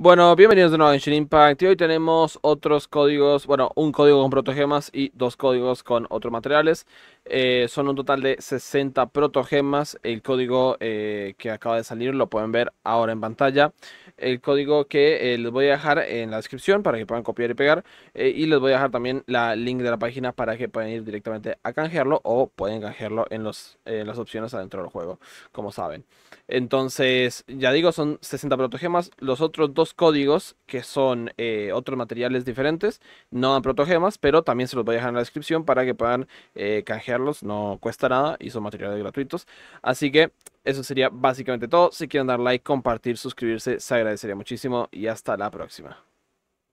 Bueno, bienvenidos de nuevo a Engine Impact y hoy tenemos otros códigos, bueno, un código con protogemas y dos códigos con otros materiales. Eh, son un total de 60 protogemas. El código eh, que acaba de salir lo pueden ver ahora en pantalla. El código que eh, les voy a dejar en la descripción para que puedan copiar y pegar. y les voy a dejar también la link de la página para que puedan ir directamente a canjearlo o pueden canjearlo en, los, en las opciones adentro del juego, como saben. Entonces, ya digo, son 60 protogemas. Los otros dos códigos que son eh, otros materiales diferentes, no dan protogemas, pero también se los voy a dejar en la descripción para que puedan eh, canjearlos, no cuesta nada y son materiales gratuitos. Así que eso sería básicamente todo. Si quieren dar like, compartir, suscribirse, se agradecería muchísimo y hasta la próxima.